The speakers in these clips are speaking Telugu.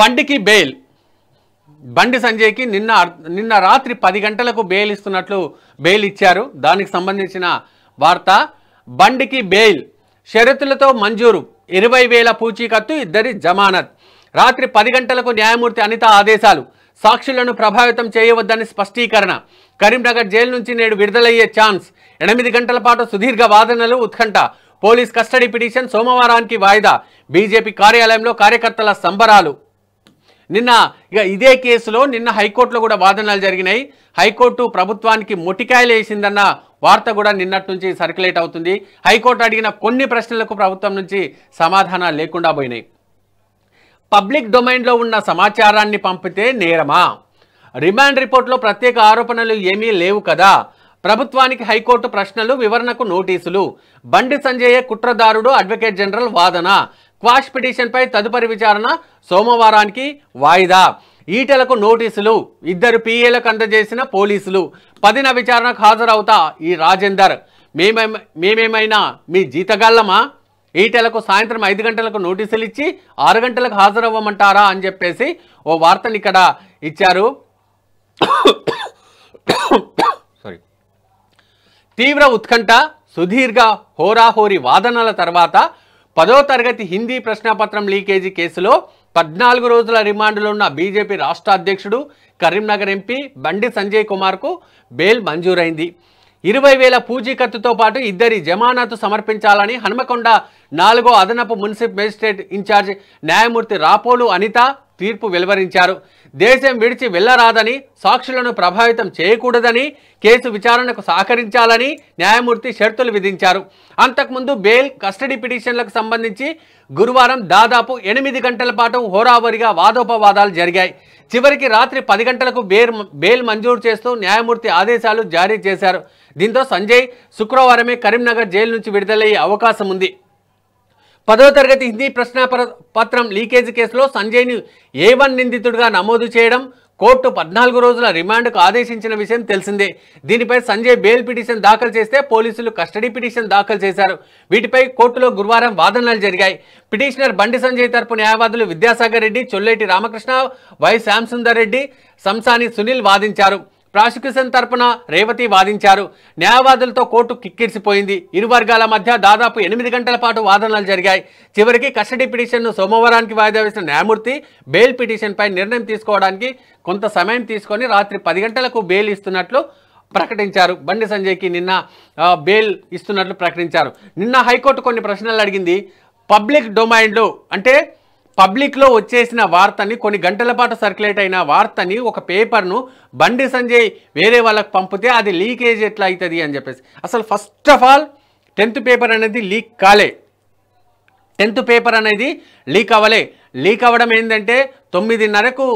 బండికి బెయిల్ బండి సంజయ్కి నిన్న నిన్న రాత్రి పది గంటలకు బెయిల్ ఇస్తున్నట్లు బెయిల్ ఇచ్చారు దానికి సంబంధించిన వార్త బండికి బెయిల్ షరతులతో మంజూరు ఇరవై వేల పూచీకత్తు ఇద్దరి జమానత్ రాత్రి పది గంటలకు న్యాయమూర్తి అనిత ఆదేశాలు సాక్షులను ప్రభావితం చేయవద్దని స్పష్టీకరణ కరీంనగర్ జైలు నుంచి నేడు విడుదలయ్యే ఛాన్స్ ఎనిమిది గంటల పాటు సుదీర్ఘ వాదనలు ఉత్కంఠ పోలీస్ కస్టడీ పిటిషన్ సోమవారానికి వాయిదా బీజేపీ కార్యాలయంలో కార్యకర్తల సంబరాలు నిన్న ఇక ఇదే కేసులో నిన్న హైకోర్టులో కూడా వాదనలు జరిగినాయి హైకోర్టు ప్రభుత్వానికి మొటికాయలు వేసిందన్న వార్త కూడా నిన్నటి నుంచి సర్క్యులేట్ అవుతుంది హైకోర్టు అడిగిన కొన్ని ప్రశ్నలకు ప్రభుత్వం నుంచి సమాధానాలు లేకుండా పోయినాయి పబ్లిక్ డొమైన్లో ఉన్న సమాచారాన్ని పంపితే నేరమా రిమాండ్ రిపోర్ట్లో ప్రత్యేక ఆరోపణలు ఏమీ లేవు కదా ప్రభుత్వానికి హైకోర్టు ప్రశ్నలు వివరణకు నోటీసులు బండి సంజయ్ కుట్రదారుడు అడ్వకేట్ జనరల్ వాదన క్వాష్ పిటిషన్పై తదుపరి విచారణ సోమవారానికి వాయిదా ఈటలకు నోటీసులు ఇద్దరు పీఏలకు అందజేసిన పోలీసులు పదిన విచారణకు హాజరవుతా ఈ రాజేందర్ మేమే మేమేమైనా మీ జీతగాళ్ళమా ఈటలకు సాయంత్రం ఐదు గంటలకు నోటీసులు ఇచ్చి ఆరు గంటలకు హాజరవ్వమంటారా అని చెప్పేసి ఓ వార్తను ఇక్కడ ఇచ్చారు సారీ తీవ్ర ఉత్కంఠ సుదీర్ఘ హోరాహోరి వాదనల తర్వాత పదో తరగతి హిందీ ప్రశ్నపత్రం లీకేజీ కేసులో పద్నాలుగు రోజుల రిమాండ్లో ఉన్న బీజేపీ రాష్ట్ర అధ్యక్షుడు కరీంనగర్ ఎంపీ బండి సంజయ్ కుమార్కు బెయిల్ మంజూరైంది ఇరవై వేల పూజీకత్తుతో పాటు ఇద్దరి జమానాతు సమర్పించాలని హనుమకొండ నాలుగో అదనపు మున్సిపల్ మేజిస్ట్రేట్ ఇన్ఛార్జ్ న్యాయమూర్తి రాపోలు అనిత తీర్పు వెలువరించారు దేశం విడిచి వెళ్లరాదని సాక్షులను ప్రభావితం చేయకూడదని కేసు విచారణకు సహకరించాలని న్యాయమూర్తి షరతులు విధించారు అంతకుముందు బెయిల్ కస్టడీ పిటిషన్లకు సంబంధించి గురువారం దాదాపు ఎనిమిది గంటల పాటు హోరావరిగా వాదోపవాదాలు జరిగాయి చివరికి రాత్రి పది గంటలకు బేర్ బెయిల్ మంజూరు చేస్తూ న్యాయమూర్తి ఆదేశాలు జారీ చేశారు దీంతో సంజయ్ శుక్రవారమే కరీంనగర్ జైలు నుంచి విడుదలయ్యే అవకాశం ఉంది పదో తరగతి హిందీ ప్రశ్న పత్రం లీకేజీ కేసులో సంజయ్ని ఏ వన్ నిందితుడిగా నమోదు చేయడం కోర్టు పద్నాలుగు రోజుల రిమాండ్కు ఆదేశించిన విషయం తెలిసిందే దీనిపై సంజయ్ బెయిల్ పిటిషన్ దాఖలు చేస్తే పోలీసులు కస్టడీ పిటిషన్ దాఖలు చేశారు వీటిపై కోర్టులో గురువారం వాదనలు జరిగాయి పిటిషనర్ బండి సంజయ్ తరపు న్యాయవాదులు విద్యాసాగర్ రెడ్డి చొల్లేటి రామకృష్ణ వై శ్యాంసుందర్ రెడ్డి సంసాని సునీల్ వాదించారు ప్రాసిక్యూషన్ తరపున రేవతి వాదించారు న్యాయవాదులతో కోర్టు కిక్కిరిసిపోయింది ఇరు వర్గాల మధ్య దాదాపు ఎనిమిది గంటల పాటు వాదనలు జరిగాయి చివరికి కస్టడీ పిటిషన్ను సోమవారానికి వాయిదా వేసిన న్యాయమూర్తి బెయిల్ పిటిషన్పై నిర్ణయం తీసుకోవడానికి కొంత సమయం తీసుకొని రాత్రి పది గంటలకు బెయిల్ ఇస్తున్నట్లు ప్రకటించారు బండి సంజయ్కి నిన్న బెయిల్ ఇస్తున్నట్లు ప్రకటించారు నిన్న హైకోర్టు కొన్ని ప్రశ్నలు అడిగింది పబ్లిక్ డొమైన్లు అంటే పబ్లిక్లో వచ్చేసిన వార్తని కొన్ని గంటల పాటు సర్క్యులేట్ అయిన వార్తని ఒక పేపర్ను బండి సంజయ్ వేరే వాళ్ళకి పంపితే అది లీకేజ్ ఎట్లా అవుతుంది అని చెప్పేసి అసలు first of all tenth paper అనేది లీక్ కాలే టెన్త్ పేపర్ అనేది లీక్ అవ్వలే లీక్ అవ్వడం ఏంటంటే తొమ్మిదిన్నరకు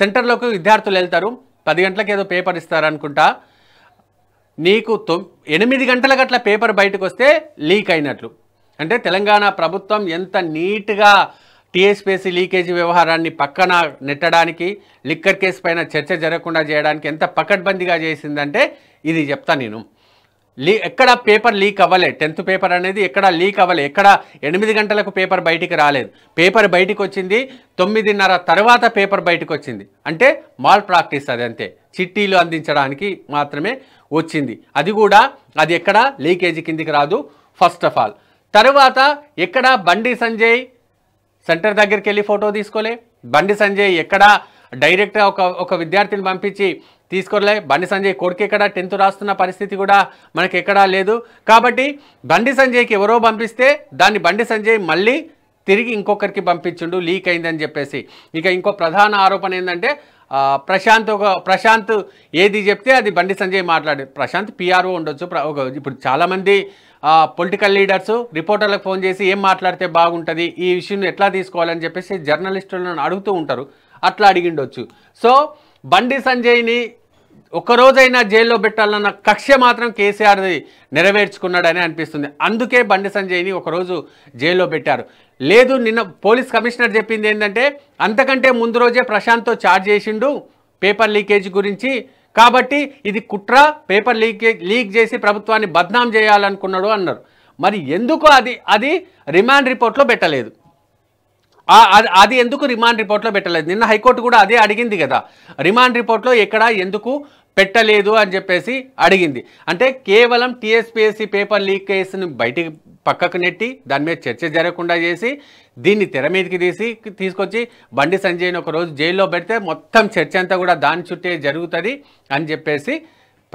సెంటర్లోకి విద్యార్థులు వెళ్తారు పది గంటలకు ఏదో పేపర్ ఇస్తారనుకుంటా నీకు తొమ్మి ఎనిమిది గంటలకు అట్లా పేపర్ బయటకు వస్తే లీక్ అయినట్లు అంటే తెలంగాణ ప్రభుత్వం ఎంత నీట్గా టీఎస్పీసీ లీకేజీ వ్యవహారాన్ని పక్కన నెట్టడానికి లిక్కర్ కేసు పైన చర్చ జరగకుండా చేయడానికి ఎంత పకడ్బందీగా చేసిందంటే ఇది చెప్తా నేను లీ ఎక్కడ పేపర్ లీక్ అవ్వలే టెన్త్ పేపర్ అనేది ఎక్కడ లీక్ అవ్వలే ఎక్కడ ఎనిమిది గంటలకు పేపర్ బయటికి రాలేదు పేపర్ బయటికి వచ్చింది తొమ్మిదిన్నర తర్వాత పేపర్ బయటకు వచ్చింది అంటే మాల్ ప్రాక్టీస్ అది అంతే చిట్టీలు అందించడానికి మాత్రమే వచ్చింది అది కూడా అది ఎక్కడ లీకేజీ కిందికి రాదు ఫస్ట్ ఆఫ్ ఆల్ తరువాత ఇక్కడ బండి సంజయ్ సెంటర్ దగ్గరికి వెళ్ళి ఫోటో తీసుకోలే బండి సంజయ్ ఎక్కడ డైరెక్ట్గా ఒక ఒక విద్యార్థిని పంపించి తీసుకోలే బండి సంజయ్ కొడుకు ఎక్కడ టెన్త్ రాస్తున్న పరిస్థితి కూడా మనకి ఎక్కడా లేదు కాబట్టి బండి సంజయ్కి ఎవరో పంపిస్తే దాన్ని బండి సంజయ్ మళ్ళీ తిరిగి ఇంకొకరికి పంపించుండు లీక్ అయిందని చెప్పేసి ఇక ఇంకో ప్రధాన ఆరోపణ ఏంటంటే ప్రశాంత్ ఒక ప్రశాంత్ ఏది చెప్తే అది బండి సంజయ్ మాట్లాడారు ప్రశాంత్ పీఆర్ఓ ఉండొచ్చు ఒక ఇప్పుడు చాలామంది పొలిటికల్ లీడర్స్ రిపోర్టర్లకు ఫోన్ చేసి ఏం మాట్లాడితే బాగుంటుంది ఈ విషయం ఎట్లా తీసుకోవాలని చెప్పేసి జర్నలిస్టులను అడుగుతూ ఉంటారు అట్లా అడిగిండొచ్చు సో బండి సంజయ్ని ఒక్కరోజైనా జైల్లో పెట్టాలన్న కక్ష మాత్రం కేసీఆర్ది నెరవేర్చుకున్నాడని అనిపిస్తుంది అందుకే బండి సంజయ్ని ఒకరోజు జైల్లో పెట్టారు లేదు నిన్న పోలీస్ కమిషనర్ చెప్పింది ఏంటంటే అంతకంటే ముందు రోజే ప్రశాంత్తో ఛార్జ్ చేసిండు పేపర్ లీకేజ్ గురించి కాబట్టి ఇది కుట్ర పేపర్ లీకేజ్ లీక్ చేసి ప్రభుత్వాన్ని బద్నాం చేయాలనుకున్నాడు అన్నారు మరి ఎందుకు అది అది రిమాండ్ రిపోర్ట్లో పెట్టలేదు అది ఎందుకు రిమాండ్ రిపోర్ట్లో పెట్టలేదు నిన్న హైకోర్టు కూడా అదే అడిగింది కదా రిమాండ్ రిపోర్ట్లో ఎక్కడ ఎందుకు పెట్టలేదు అని చెప్పేసి అడిగింది అంటే కేవలం టీఎస్పీఎస్సీ పేపర్ లీక్ కేసును బయటికి పక్కకు నెట్టి దాని మీద చర్చ జరగకుండా చేసి దీన్ని తెర మీదకి తీసి తీసుకొచ్చి బండి సంజయ్ని ఒకరోజు జైల్లో పెడితే మొత్తం చర్చ అంతా కూడా దాని చుట్టే జరుగుతుంది అని చెప్పేసి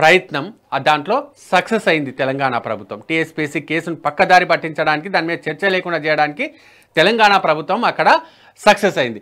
ప్రయత్నం దాంట్లో సక్సెస్ అయింది తెలంగాణ ప్రభుత్వం టీఎస్పీసీ కేసును పక్కదారి పట్టించడానికి దాని మీద చర్చ లేకుండా చేయడానికి తెలంగాణ ప్రభుత్వం అక్కడ సక్సెస్ అయింది